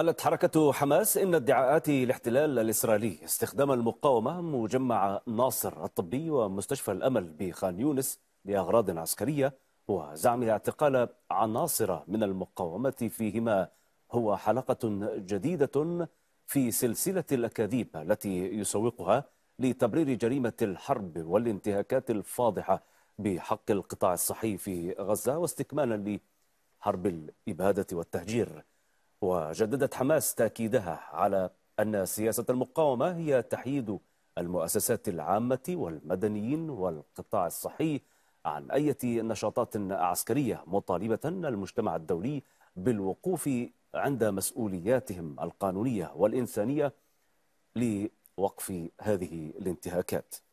قالت حركة حماس إن ادعاءات الاحتلال الإسرائيلي استخدام المقاومة مجمع ناصر الطبي ومستشفى الأمل بخان يونس لأغراض عسكرية وزعم اعتقال عناصر من المقاومة فيهما هو حلقة جديدة في سلسلة الأكاذيب التي يسوقها لتبرير جريمة الحرب والانتهاكات الفاضحة بحق القطاع الصحي في غزة واستكمالا لحرب الإبادة والتهجير وجددت حماس تأكيدها على أن سياسة المقاومة هي تحييد المؤسسات العامة والمدنيين والقطاع الصحي عن أي نشاطات عسكرية مطالبة المجتمع الدولي بالوقوف عند مسؤولياتهم القانونية والإنسانية لوقف هذه الانتهاكات